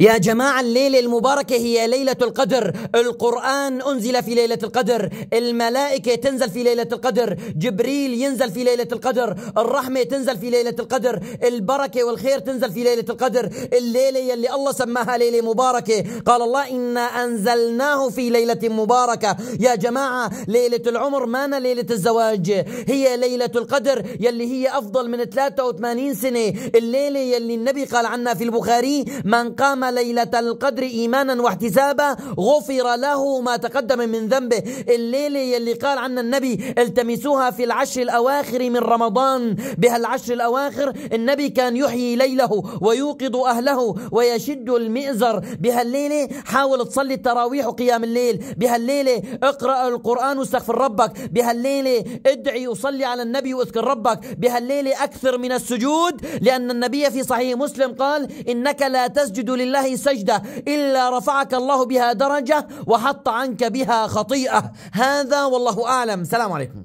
يا جماعة الليلة المباركة هي ليلة القدر القرآن أنزل في ليلة القدر الملائكة تنزل في ليلة القدر جبريل ينزل في ليلة القدر الرحمة تنزل في ليلة القدر البركة والخير تنزل في ليلة القدر الليلة يلي الله سماها ليلة مباركة قال الله إنا أنزلناه في ليلة مباركة يا جماعة ليلة العمر مانا ليلة الزواج هي ليلة القدر يلي هي أفضل من 83 سنة الليلة يلي النبي قال عنها في البخاري من قام ليلة القدر إيمانا واحتسابا غفر له ما تقدم من ذنبه الليلة يلي قال عنها النبي التمسوها في العشر الأواخر من رمضان بها العشر الأواخر النبي كان يحيي ليله ويوقظ أهله ويشد المئزر بها الليلة حاول تصلي التراويح وقيام الليل بها الليلة اقرأ القرآن واستغفر ربك بها الليلة ادعي وصلي على النبي واذكر ربك بها الليلة أكثر من السجود لأن النبي في صحيح مسلم قال إنك لا تسجد لله لله سجدة إلا رفعك الله بها درجة وحط عنك بها خطيئة هذا والله أعلم سلام عليكم